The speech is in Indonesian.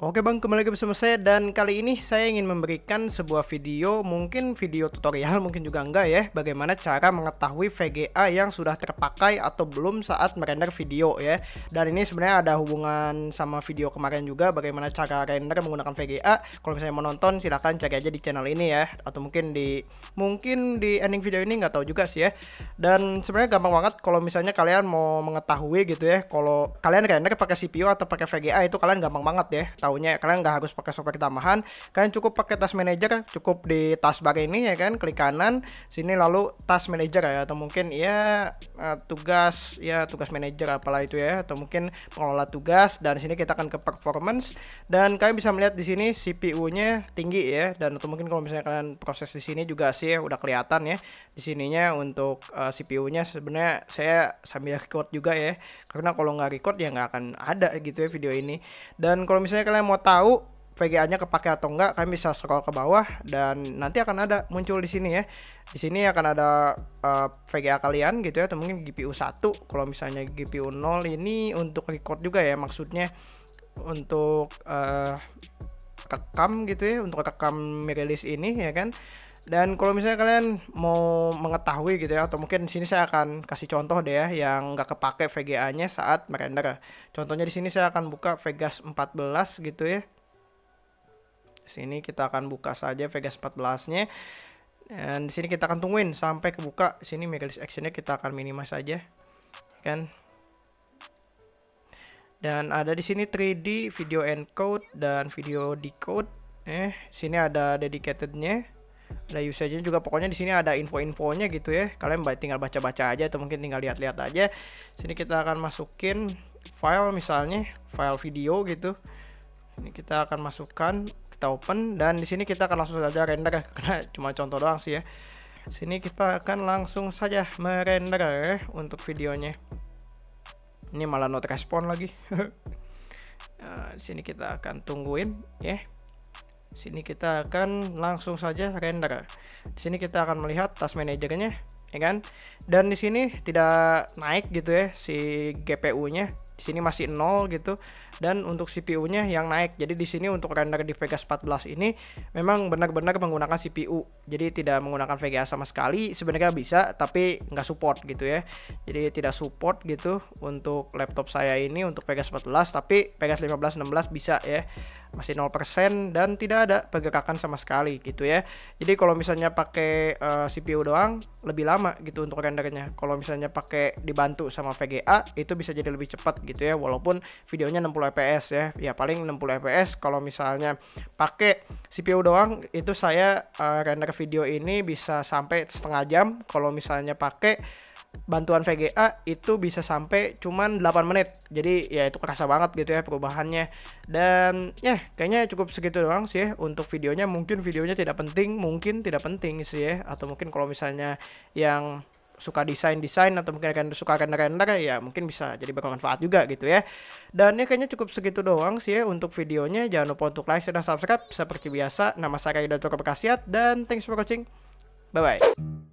Oke bang, kembali lagi bersama saya dan kali ini saya ingin memberikan sebuah video, mungkin video tutorial, mungkin juga enggak ya, bagaimana cara mengetahui VGA yang sudah terpakai atau belum saat merender video ya. Dan ini sebenarnya ada hubungan sama video kemarin juga, bagaimana cara render menggunakan VGA. Kalau misalnya mau nonton, silahkan cari aja di channel ini ya, atau mungkin di mungkin di ending video ini nggak tahu juga sih ya. Dan sebenarnya gampang banget kalau misalnya kalian mau mengetahui gitu ya, kalau kalian render pakai CPU atau pakai VGA itu kalian gampang banget ya taunya kalian nggak harus pakai software tambahan kalian cukup pakai task manager cukup di taskbar ini ya kan klik kanan sini lalu task manager ya atau mungkin ya eh, tugas ya tugas manager apalah itu ya atau mungkin pengelola tugas dan sini kita akan ke performance dan kalian bisa melihat di sini CPU-nya tinggi ya dan atau mungkin kalau misalnya kalian proses di sini juga sih ya, udah kelihatan ya di sininya untuk uh, eh, CPU-nya sebenarnya saya sambil record juga ya karena kalau nggak record ya nggak akan ada gitu ya video ini dan kalau misalnya kalian kalian mau tahu VGA-nya kepake atau enggak, kalian bisa scroll ke bawah dan nanti akan ada muncul di sini ya. Di sini akan ada uh, eh, VGA kalian gitu ya, atau mungkin GPU 1. Kalau misalnya GPU 0 ini untuk record juga ya, maksudnya untuk uh, eh, rekam gitu ya, untuk rekam merilis ini ya kan. Dan kalau misalnya kalian mau mengetahui gitu ya, atau mungkin di sini saya akan kasih contoh deh ya yang nggak kepake VGA-nya saat merender. Contohnya di sini saya akan buka Vegas 14 gitu ya. Di Sini kita akan buka saja Vegas 14-nya. Dan di sini kita akan tungguin sampai kebuka. Di Sini mirrorless action-nya kita akan minimize saja. Ya kan? Dan ada di sini 3D video encode dan video decode. Eh, sini ada dedicated-nya ada usage juga pokoknya di sini ada info-infonya gitu ya kalian tinggal baca-baca aja atau mungkin tinggal lihat-lihat aja sini kita akan masukin file misalnya file video gitu ini kita akan masukkan kita open dan di sini kita akan langsung saja render ya. karena cuma contoh doang sih ya sini kita akan langsung saja merender untuk videonya ini malah not respon lagi nah, sini kita akan tungguin ya sini kita akan langsung saja render. Di sini kita akan melihat task manajernya, ya kan? Dan di sini tidak naik gitu ya si GPU-nya di sini masih nol gitu dan untuk CPU-nya yang naik jadi di sini untuk render di Vegas 14 ini memang benar-benar menggunakan CPU jadi tidak menggunakan VGA sama sekali sebenarnya bisa tapi nggak support gitu ya jadi tidak support gitu untuk laptop saya ini untuk Vegas 14 tapi Vegas 15 16 bisa ya masih 0% dan tidak ada pergerakan sama sekali gitu ya jadi kalau misalnya pakai uh, eh, CPU doang lebih lama gitu untuk rendernya kalau misalnya pakai dibantu sama VGA itu bisa jadi lebih cepat gitu gitu ya walaupun videonya 60 fps ya ya paling 60 fps kalau misalnya pakai CPU doang itu saya uh, render video ini bisa sampai setengah jam kalau misalnya pakai bantuan VGA itu bisa sampai cuman 8 menit jadi ya itu kerasa banget gitu ya perubahannya dan ya kayaknya cukup segitu doang sih ya untuk videonya mungkin videonya tidak penting mungkin tidak penting sih ya atau mungkin kalau misalnya yang suka desain desain atau mungkin akan suka render render ya mungkin bisa jadi bermanfaat juga gitu ya dan ya kayaknya cukup segitu doang sih ya untuk videonya jangan lupa untuk like share, dan subscribe seperti biasa nama saya Dato Kepakasiat dan thanks for watching bye bye